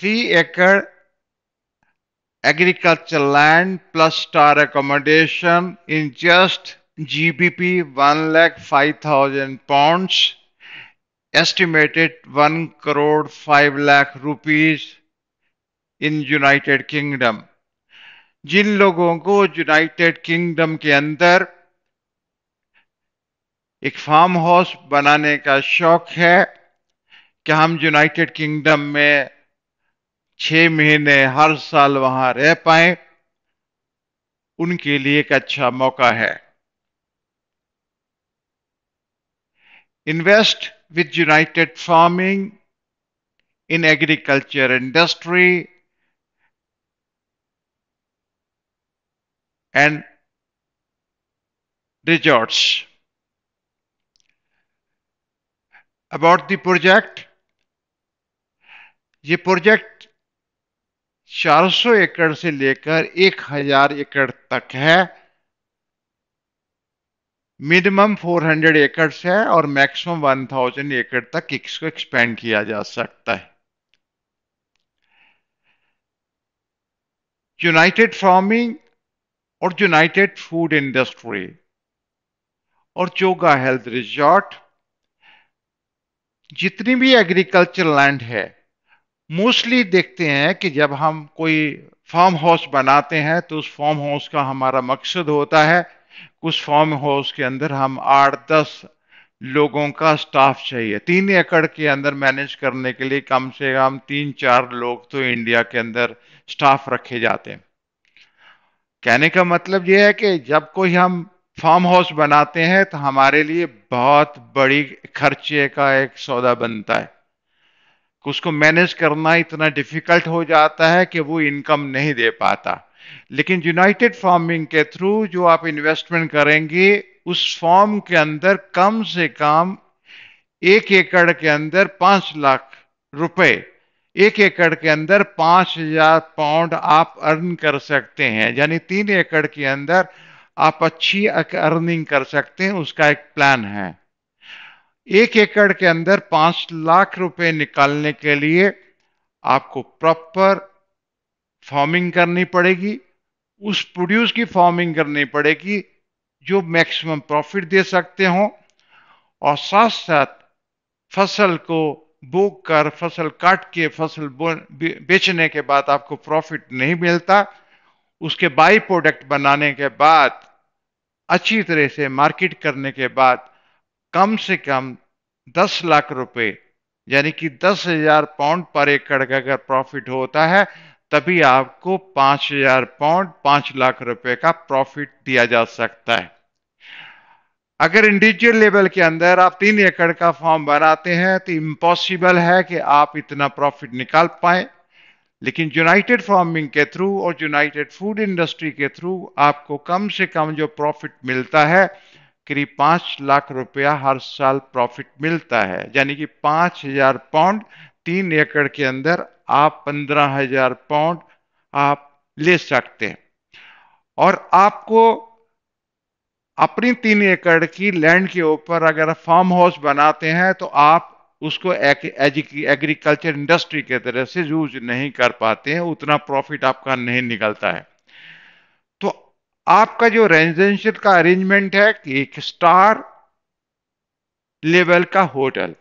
three एकड़ agriculture land plus star accommodation in just GBP one lakh five thousand pound estimated one crore five lakh rupees in United Kingdom जिन लोगों को United kingdom के अंदर एक farm house बनाने का शौक है कि हम यूनाइटेड किंगडम में छह महीने हर साल वहां रह पाए उनके लिए एक अच्छा मौका है invest with United Farming in agriculture industry and resorts about the project ये प्रोजेक्ट 400 एकड़ से लेकर 1000 एकड़ तक है मिनिमम 400 एकड़ है और मैक्सिमम 1000 एकड़ तक इसको एक्सपेंड किया जा सकता है यूनाइटेड फार्मिंग और यूनाइटेड फूड इंडस्ट्री और चोगा हेल्थ रिजॉर्ट जितनी भी एग्रीकल्चर लैंड है मोस्टली देखते हैं कि जब हम कोई फार्म हाउस बनाते हैं तो उस फार्म हाउस का हमारा मकसद होता है उस फार्म हाउस के अंदर हम आठ दस लोगों का स्टाफ चाहिए तीन एकड़ के अंदर मैनेज करने के लिए कम से कम तीन चार लोग तो इंडिया के अंदर स्टाफ रखे जाते हैं कहने का मतलब यह है कि जब कोई हम फार्म हाउस बनाते हैं तो हमारे लिए बहुत बड़ी खर्चे का एक सौदा बनता है उसको मैनेज करना इतना डिफिकल्ट हो जाता है कि वो इनकम नहीं दे पाता लेकिन यूनाइटेड फार्मिंग के थ्रू जो आप इन्वेस्टमेंट करेंगे उस फॉर्म के अंदर कम से कम एक एकड़ के अंदर पांच लाख रुपए एक एकड़ के अंदर पांच हजार पाउंड आप अर्न कर सकते हैं यानी तीन एकड़ के अंदर आप अच्छी अर्निंग कर सकते हैं उसका एक प्लान है एक एकड़ के अंदर पांच लाख रुपए निकालने के लिए आपको प्रॉपर फार्मिंग करनी पड़ेगी उस प्रोड्यूस की फार्मिंग करनी पड़ेगी जो मैक्सिमम प्रॉफिट दे सकते हो और साथ साथ फसल को बो कर फसल काट के फसल बेचने के बाद आपको प्रॉफिट नहीं मिलता उसके बाई प्रोडक्ट बनाने के बाद अच्छी तरह से मार्केट करने के बाद कम से कम दस लाख रुपए यानी कि दस हजार पाउंड पर एकड़ का अगर प्रॉफिट होता है तभी आपको पांच हजार पाउंड पांच लाख रुपए का प्रॉफिट दिया जा सकता है अगर इंडिविजुअल लेवल के अंदर आप तीन एकड़ का फॉर्म बनाते हैं तो इम्पॉसिबल है कि आप इतना प्रॉफिट निकाल पाए लेकिन यूनाइटेड फार्मिंग के थ्रू और यूनाइटेड फूड इंडस्ट्री के थ्रू आपको कम से कम जो प्रॉफिट मिलता है करीब पांच लाख रुपया हर साल प्रॉफिट मिलता है यानी कि पांच हजार पाउंड तीन एकड़ के अंदर आप पंद्रह हजार पाउंड आप ले सकते हैं और आपको अपनी तीन एकड़ की लैंड के ऊपर अगर फार्म हाउस बनाते हैं तो आप उसको एग्रीकल्चर इंडस्ट्री के तरह से यूज नहीं कर पाते हैं उतना प्रॉफिट आपका नहीं निकलता है आपका जो रेजिडेंशियल का अरेंजमेंट है एक स्टार लेवल का होटल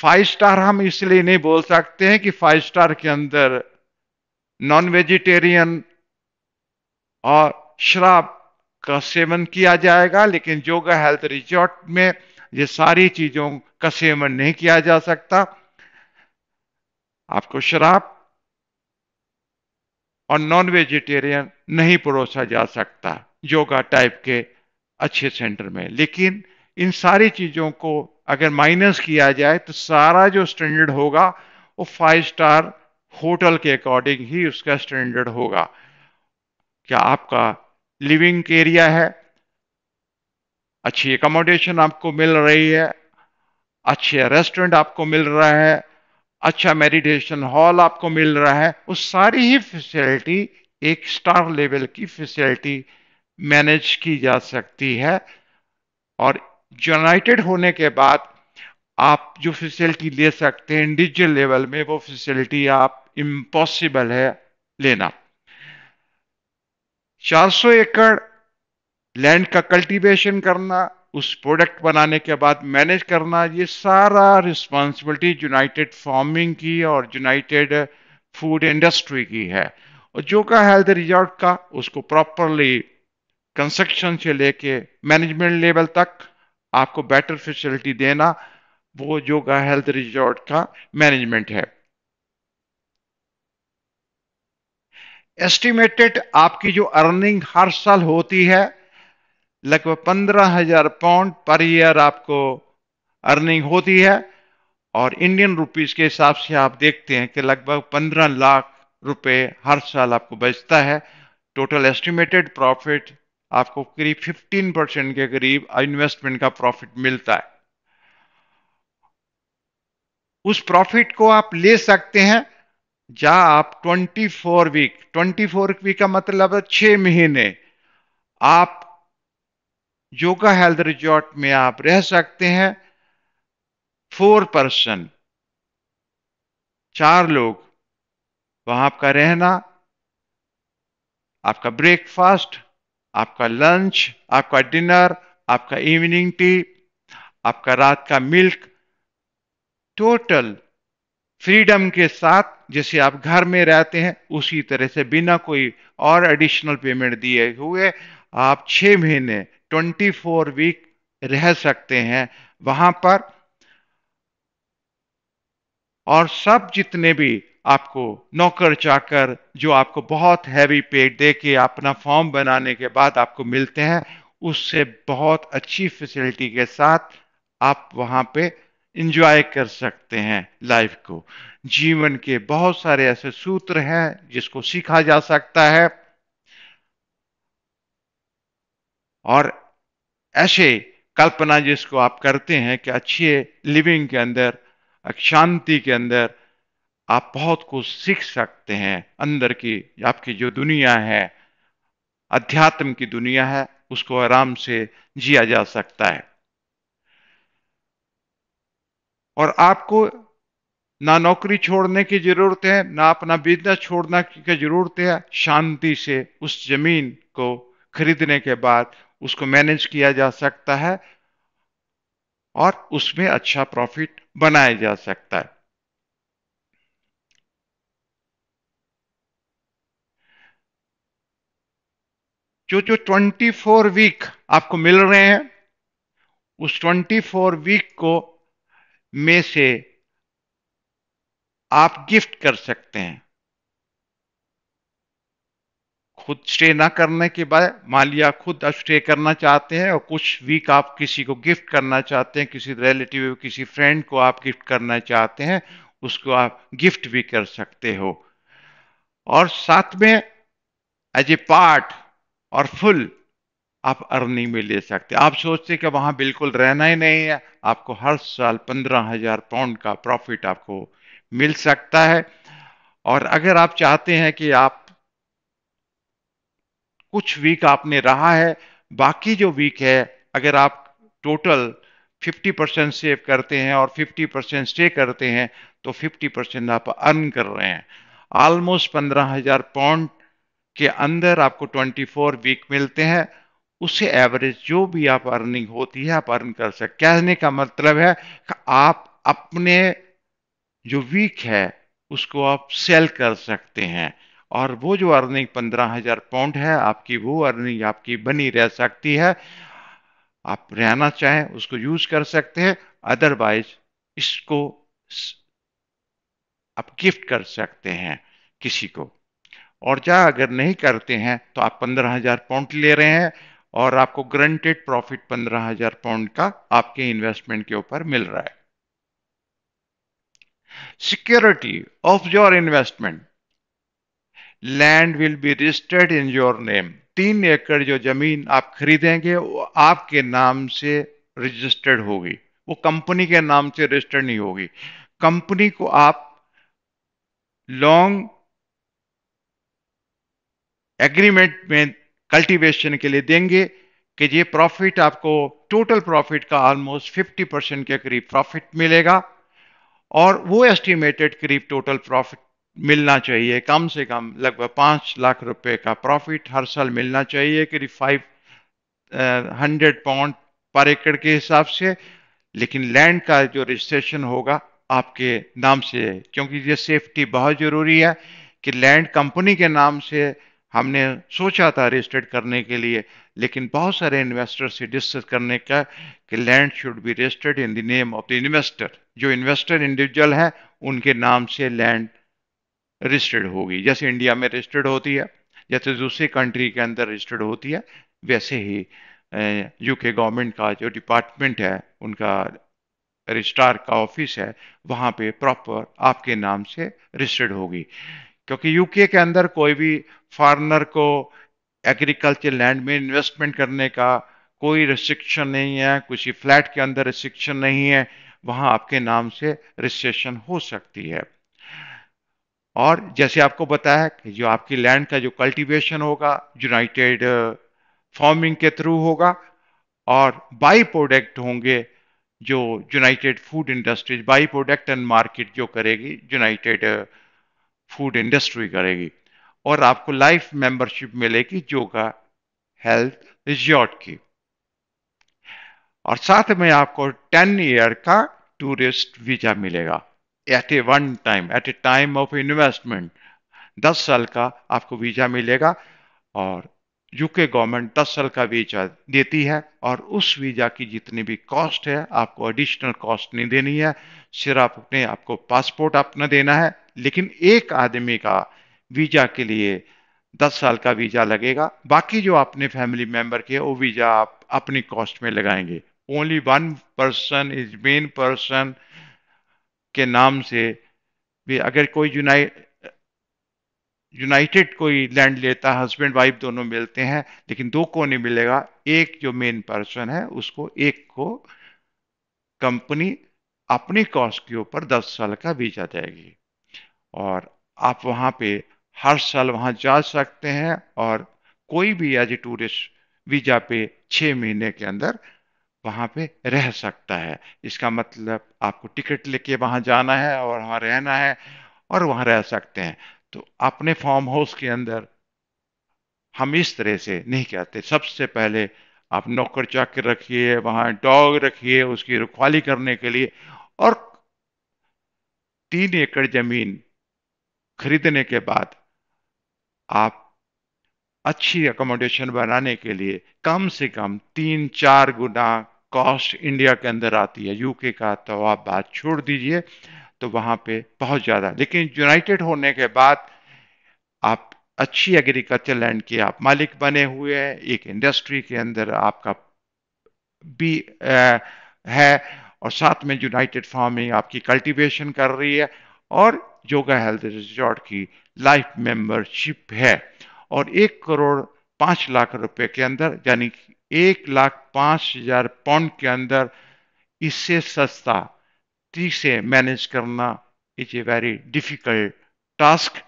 फाइव स्टार हम इसलिए नहीं बोल सकते हैं कि फाइव स्टार के अंदर नॉन वेजिटेरियन और शराब का सेवन किया जाएगा लेकिन योगा हेल्थ रिजॉर्ट में ये सारी चीजों का सेवन नहीं किया जा सकता आपको शराब और नॉन वेजिटेरियन नहीं परोसा जा सकता योगा टाइप के अच्छे सेंटर में लेकिन इन सारी चीज़ों को अगर माइनस किया जाए तो सारा जो स्टैंडर्ड होगा वो फाइव स्टार होटल के अकॉर्डिंग ही उसका स्टैंडर्ड होगा क्या आपका लिविंग एरिया है अच्छी एकोमोडेशन आपको मिल रही है अच्छे रेस्टोरेंट आपको मिल रहा है अच्छा मेडिटेशन हॉल आपको मिल रहा है वो सारी ही फैसिलिटी एक स्टार लेवल की फैसिलिटी मैनेज की जा सकती है और यूनाइटेड होने के बाद आप जो फैसिलिटी ले सकते हैं इंडिविजुअल लेवल में वो फैसिलिटी आप इम्पॉसिबल है लेना 400 एकड़ लैंड का कल्टीवेशन करना उस प्रोडक्ट बनाने के बाद मैनेज करना ये सारा रिस्पॉन्सिबिलिटी यूनाइटेड फार्मिंग की और यूनाइटेड फूड इंडस्ट्री की है और जो का हेल्थ रिजॉर्ट का उसको प्रॉपरली कंस्ट्रक्शन से लेके मैनेजमेंट लेवल तक आपको बेटर फैसिलिटी देना वो योगा हेल्थ रिजॉर्ट का मैनेजमेंट है एस्टिमेटेड आपकी जो अर्निंग हर साल होती है लगभग पंद्रह हजार पाउंड पर ईयर आपको अर्निंग होती है और इंडियन रुपीस के हिसाब से आप देखते हैं कि लगभग पंद्रह लाख रुपए हर साल आपको बचता है टोटल एस्टिमेटेड प्रॉफिट आपको करीब 15 परसेंट के करीब इन्वेस्टमेंट का प्रॉफिट मिलता है उस प्रॉफिट को आप ले सकते हैं जहां आप 24 वीक 24 वीक का मतलब छह महीने आप योगा हेल्थ रिजॉर्ट में आप रह सकते हैं फोर पर्सन चार लोग वहां आपका रहना आपका ब्रेकफास्ट आपका लंच आपका डिनर आपका इवनिंग टी आपका रात का मिल्क टोटल फ्रीडम के साथ जैसे आप घर में रहते हैं उसी तरह से बिना कोई और एडिशनल पेमेंट दिए हुए आप छह महीने 24 वीक रह सकते हैं वहां पर और सब जितने भी आपको नौकर चाकर जो आपको बहुत हैवी पेट दे के अपना फॉर्म बनाने के बाद आपको मिलते हैं उससे बहुत अच्छी फैसिलिटी के साथ आप वहां पे इंजॉय कर सकते हैं लाइफ को जीवन के बहुत सारे ऐसे सूत्र हैं जिसको सीखा जा सकता है और ऐसे कल्पना जिसको आप करते हैं कि अच्छे लिविंग के अंदर शांति के अंदर आप बहुत कुछ सीख सकते हैं अंदर की आपकी जो दुनिया है अध्यात्म की दुनिया है उसको आराम से जिया जा सकता है और आपको ना नौकरी छोड़ने की जरूरत है ना अपना बिजनेस छोड़ने की जरूरत है शांति से उस जमीन को खरीदने के बाद उसको मैनेज किया जा सकता है और उसमें अच्छा प्रॉफिट बनाया जा सकता है जो जो 24 वीक आपको मिल रहे हैं उस 24 वीक को में से आप गिफ्ट कर सकते हैं खुद स्टे ना करने के बाद मालिया खुद स्टे करना चाहते हैं और कुछ वीक आप किसी को गिफ्ट करना चाहते हैं किसी रिलेटिव किसी फ्रेंड को आप गिफ्ट करना चाहते हैं उसको आप गिफ्ट भी कर सकते हो और साथ में एज ए पार्ट और फुल आप अर्निंग में ले सकते आप सोचते कि वहां बिल्कुल रहना ही नहीं है आपको हर साल पंद्रह हजार पाउंड का प्रॉफिट आपको मिल सकता है और अगर आप चाहते हैं कि आप कुछ वीक आपने रहा है बाकी जो वीक है अगर आप टोटल 50 परसेंट सेव करते हैं और 50 परसेंट स्टे करते हैं तो 50 परसेंट आप अर्न कर रहे हैं ऑलमोस्ट 15,000 पाउंड के अंदर आपको 24 वीक मिलते हैं उसे एवरेज जो भी आप अर्निंग होती है आप अर्न कर सकते कहने का मतलब है कि आप अपने जो वीक है उसको आप सेल कर सकते हैं और वो जो अर्निंग पंद्रह हजार पाउंड है आपकी वो अर्निंग आपकी बनी रह सकती है आप रहना चाहें उसको यूज कर सकते हैं अदरवाइज इसको आप गिफ्ट कर सकते हैं किसी को और जहां अगर नहीं करते हैं तो आप पंद्रह हजार पाउंड ले रहे हैं और आपको ग्रंटेड प्रॉफिट पंद्रह हजार पाउंड का आपके इन्वेस्टमेंट के ऊपर मिल रहा है security of your investment land will be registered in your name तीन एकड़ जो जमीन आप खरीदेंगे वो आपके नाम से रजिस्टर्ड होगी वो कंपनी के नाम से रजिस्टर्ड नहीं होगी कंपनी को आप लॉन्ग एग्रीमेंट में कल्टीवेशन के लिए देंगे कि ये प्रॉफिट आपको टोटल प्रॉफिट का ऑलमोस्ट 50 परसेंट के करीब प्रॉफिट मिलेगा और वो एस्टिमेटेड करीब टोटल प्रॉफिट मिलना चाहिए कम से कम लगभग पाँच लाख रुपए का प्रॉफिट हर साल मिलना चाहिए करीब फाइव हंड्रेड पाउंड पर एकड़ के हिसाब से लेकिन लैंड का जो रजिस्ट्रेशन होगा आपके नाम से क्योंकि ये सेफ्टी बहुत ज़रूरी है कि लैंड कंपनी के नाम से हमने सोचा था रजिस्टर्ड करने के लिए लेकिन बहुत सारे इन्वेस्टर से डिस्कस करने का कि land should be registered in the name of the investor जो इन्वेस्टर इंडिविजुअल है उनके नाम से लैंड रजिस्टर्ड होगी जैसे इंडिया में रजिस्टर्ड होती है जैसे दूसरी कंट्री के अंदर रजिस्टर्ड होती है वैसे ही यूके गवर्नमेंट का जो डिपार्टमेंट है उनका रजिस्ट्रार का ऑफिस है वहाँ पे प्रॉपर आपके नाम से रजिस्टर्ड होगी क्योंकि यूके के अंदर कोई भी फॉरनर को एग्रीकल्चर लैंड में इन्वेस्टमेंट करने का कोई रिस्ट्रिक्शन नहीं है किसी फ्लैट के अंदर रिस्ट्रिक्शन नहीं है वहाँ आपके नाम से रजिस्ट्रेशन हो सकती है और जैसे आपको बताया कि जो आपकी लैंड का जो कल्टीवेशन होगा यूनाइटेड फार्मिंग uh, के थ्रू होगा और बाई प्रोडक्ट होंगे जो United Food Industries byproduct and market जो करेगी यूनाइटेड फूड इंडस्ट्री करेगी और आपको लाइफ मेंबरशिप मिलेगी का हेल्थ रिजॉर्ट की और साथ में आपको टेन ईयर का टूरिस्ट वीजा मिलेगा at a one time at a time of investment दस साल का आपको वीज़ा मिलेगा और यूके गवर्नमेंट दस साल का वीज़ा देती है और उस वीज़ा की जितनी भी कॉस्ट है आपको एडिशनल कॉस्ट नहीं देनी है सिर्फ अपने आपको पासपोर्ट अपना देना है लेकिन एक आदमी का वीज़ा के लिए दस साल का वीज़ा लगेगा बाकी जो आपने फैमिली मेंबर के वो वीज़ा आप अपनी कॉस्ट में लगाएंगे only one person is main person के नाम से भी अगर कोई यूनाइटेड कोई लैंड लेता है हस्बैंड वाइफ दोनों मिलते हैं लेकिन दो को नहीं मिलेगा एक जो मेन पर्सन है उसको एक को कंपनी अपनी कॉस्ट के ऊपर दस साल का वीजा देगी और आप वहां पे हर साल वहां जा सकते हैं और कोई भी एज ए टूरिस्ट वीजा पे छह महीने के अंदर वहाँ पे रह सकता है इसका मतलब आपको टिकट लेके वहाँ जाना है और वहाँ रहना है और वहाँ रह सकते हैं तो अपने फार्म हाउस के अंदर हम इस तरह से नहीं कहते सबसे पहले आप नौकर चाकर रखिए वहाँ डॉग रखिए उसकी रखवाली करने के लिए और तीन एकड़ जमीन खरीदने के बाद आप अच्छी अकोमोडेशन बनाने के लिए कम से कम तीन चार गुना कॉस्ट इंडिया के अंदर आती है यूके का तो आप बात छोड़ दीजिए तो वहाँ पे बहुत ज़्यादा लेकिन यूनाइटेड होने के बाद आप अच्छी एग्रीकल्चर लैंड के आप मालिक बने हुए हैं एक इंडस्ट्री के अंदर आपका भी आ, है और साथ में यूनाइटेड फार्मिंग आपकी कल्टीवेशन कर रही है और योगा हेल्थ रिजॉर्ट की लाइफ मेंबरशिप है और एक करोड़ पांच लाख रुपए के अंदर यानी एक लाख पांच हजार पाउंड के अंदर इससे सस्ता से मैनेज करना is a very difficult task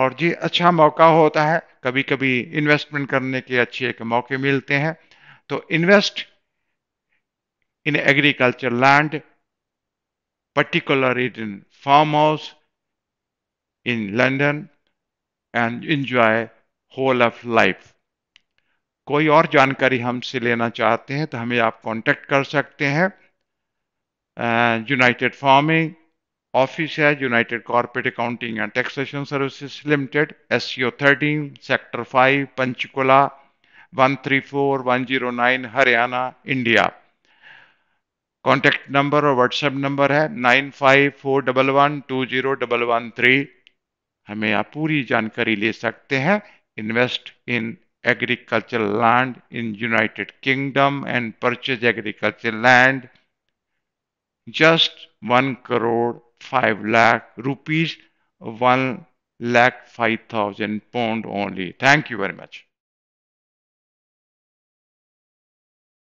और ये अच्छा मौका होता है कभी कभी इन्वेस्टमेंट करने के अच्छे एक मौके मिलते हैं तो invest in agriculture land particular in farm house in London and enjoy whole of life कोई और जानकारी हमसे लेना चाहते हैं तो हमें आप कांटेक्ट कर सकते हैं यूनाइटेड फार्मिंग ऑफिस है United Corporate Accounting and Taxation Services Limited S C O thirteen sector five Panchkula one three four one zero nine Haryana India contact number और व्हाट्सएप नंबर है nine five four double one two zero double one three हमें आप पूरी जानकारी ले सकते हैं invest in agricultural land in United Kingdom and purchase agricultural land just 1 crore 5 lakh rupees 1 lakh 5000 pound only thank you very much